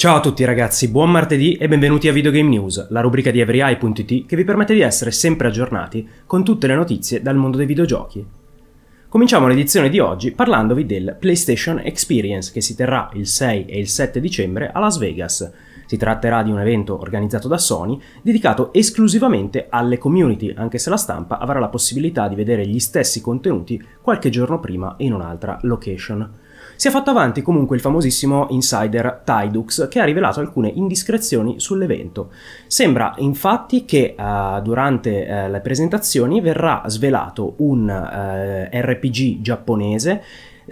Ciao a tutti ragazzi, buon martedì e benvenuti a Videogame News, la rubrica di EveryEye.it che vi permette di essere sempre aggiornati con tutte le notizie dal mondo dei videogiochi. Cominciamo l'edizione di oggi parlandovi del PlayStation Experience che si terrà il 6 e il 7 dicembre a Las Vegas. Si tratterà di un evento organizzato da Sony dedicato esclusivamente alle community, anche se la stampa avrà la possibilità di vedere gli stessi contenuti qualche giorno prima in un'altra location. Si è fatto avanti comunque il famosissimo insider Tidux che ha rivelato alcune indiscrezioni sull'evento. Sembra infatti che uh, durante uh, le presentazioni verrà svelato un uh, eh, RPG giapponese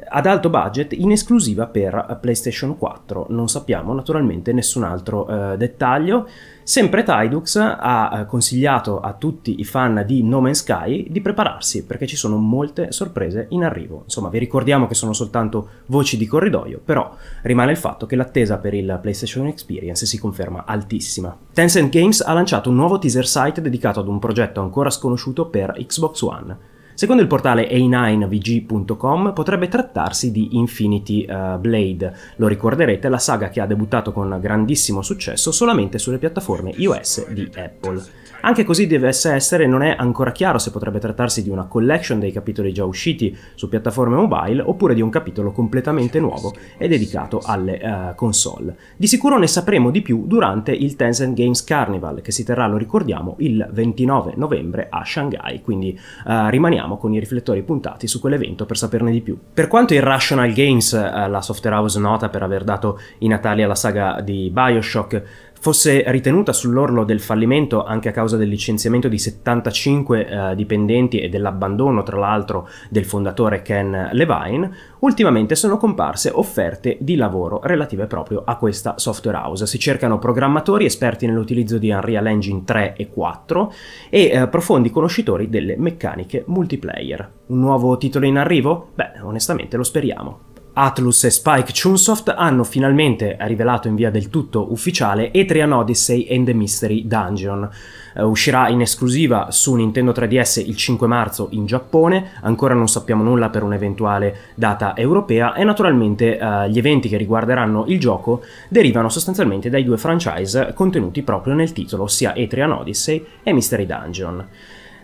ad alto budget in esclusiva per eh, PlayStation 4. Non sappiamo naturalmente nessun altro eh, dettaglio. Sempre Tidux ha eh, consigliato a tutti i fan di No Man's Sky di prepararsi perché ci sono molte sorprese in arrivo. Insomma, vi ricordiamo che sono soltanto voci di corridoio, però rimane il fatto che l'attesa per il PlayStation Experience si conferma altissima. Tencent Games ha lanciato un nuovo teaser site dedicato ad un progetto ancora sconosciuto per Xbox One. Secondo il portale a9vg.com potrebbe trattarsi di Infinity uh, Blade. Lo ricorderete, la saga che ha debuttato con grandissimo successo solamente sulle piattaforme iOS di Apple. Anche così dovesse essere, non è ancora chiaro se potrebbe trattarsi di una collection dei capitoli già usciti su piattaforme mobile oppure di un capitolo completamente nuovo e dedicato alle uh, console. Di sicuro ne sapremo di più durante il Tencent Games Carnival che si terrà, lo ricordiamo, il 29 novembre a Shanghai, quindi uh, rimaniamo torniamo con i riflettori puntati su quell'evento per saperne di più. Per quanto Irrational Games, eh, la software house nota per aver dato i natali alla saga di Bioshock, fosse ritenuta sull'orlo del fallimento anche a causa del licenziamento di 75 eh, dipendenti e dell'abbandono, tra l'altro, del fondatore Ken Levine, ultimamente sono comparse offerte di lavoro relative proprio a questa software house. Si cercano programmatori esperti nell'utilizzo di Unreal Engine 3 e 4 e eh, profondi conoscitori delle meccaniche multiplayer. Un nuovo titolo in arrivo? Beh, onestamente lo speriamo. Atlus e Spike Chunsoft hanno finalmente rivelato in via del tutto ufficiale Etrian Odyssey and the Mystery Dungeon. Eh, uscirà in esclusiva su Nintendo 3DS il 5 marzo in Giappone, ancora non sappiamo nulla per un'eventuale data europea e naturalmente uh, gli eventi che riguarderanno il gioco derivano sostanzialmente dai due franchise contenuti proprio nel titolo, ossia Etrian Odyssey e Mystery Dungeon.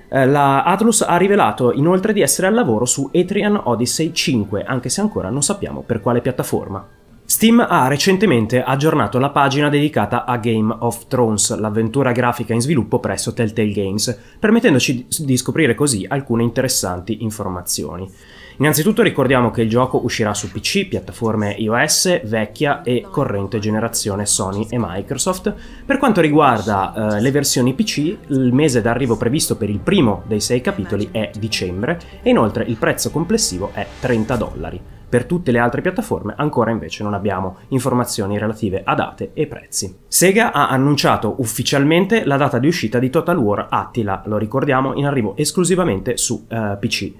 Eh, la Atlus ha rivelato inoltre di essere al lavoro su Etrian Odyssey 5, anche se ancora non sappiamo per quale piattaforma. Steam ha recentemente aggiornato la pagina dedicata a Game of Thrones, l'avventura grafica in sviluppo presso Telltale Games, permettendoci di scoprire così alcune interessanti informazioni. Innanzitutto ricordiamo che il gioco uscirà su PC, piattaforme iOS, vecchia e corrente generazione Sony e Microsoft. Per quanto riguarda eh, le versioni PC, il mese d'arrivo previsto per il primo dei sei capitoli è dicembre e inoltre il prezzo complessivo è 30 dollari. Per tutte le altre piattaforme ancora invece non abbiamo informazioni relative a date e prezzi. Sega ha annunciato ufficialmente la data di uscita di Total War Attila, lo ricordiamo, in arrivo esclusivamente su uh, eh, PC.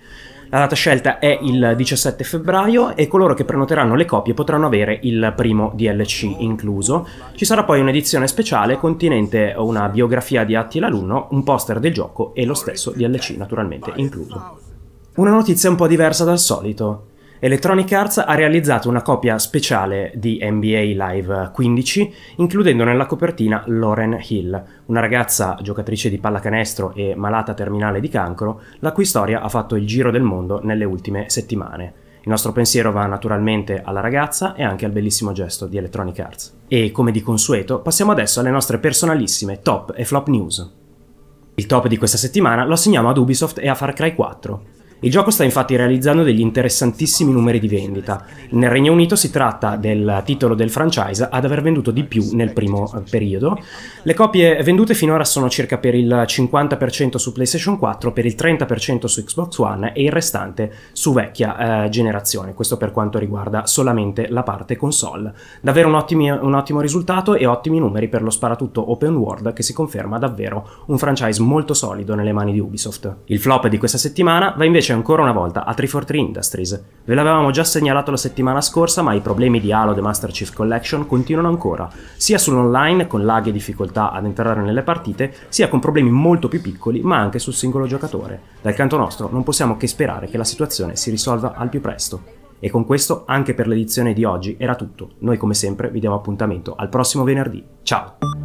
La data scelta è il 17 febbraio e coloro che prenoteranno le copie potranno avere il primo DLC incluso. Ci sarà poi un'edizione speciale contenente una biografia di Atti l'alunno, un poster del gioco e lo stesso DLC naturalmente incluso. Una notizia un po' diversa dal solito. Electronic Arts ha realizzato una copia speciale di NBA Live 15, includendo nella copertina Lauren Hill, una ragazza giocatrice di pallacanestro e malata terminale di cancro, la cui storia ha fatto il giro del mondo nelle ultime settimane. Il nostro pensiero va naturalmente alla ragazza e anche al bellissimo gesto di Electronic Arts. E come di consueto, passiamo adesso alle nostre personalissime top e flop news. Il top di questa settimana lo assegniamo ad Ubisoft e a Far Cry 4. Il gioco sta infatti realizzando degli interessantissimi numeri di vendita. Nel Regno Unito si tratta del titolo del franchise ad aver venduto di più nel primo eh, periodo. Le copie vendute finora sono circa per il 50% su PlayStation 4, per il 30% su Xbox One e il restante su vecchia eh, generazione. Questo per quanto riguarda solamente la parte console. Davvero un ottimo, un ottimo risultato e ottimi numeri per lo sparatutto open world che si conferma davvero un franchise molto solido nelle mani di Ubisoft. Il flop di questa settimana va invece ancora una volta a 343 Industries. Ve l'avevamo già segnalato la settimana scorsa, ma i problemi di Halo The Master Chief Collection continuano ancora, sia sull'online con laghi e difficoltà ad entrare nelle partite, sia con problemi molto più piccoli, ma anche sul singolo giocatore. Dal canto nostro non possiamo che sperare che la situazione si risolva al più presto. E con questo anche per l'edizione di oggi era tutto. Noi come sempre vi diamo appuntamento al prossimo venerdì. Ciao!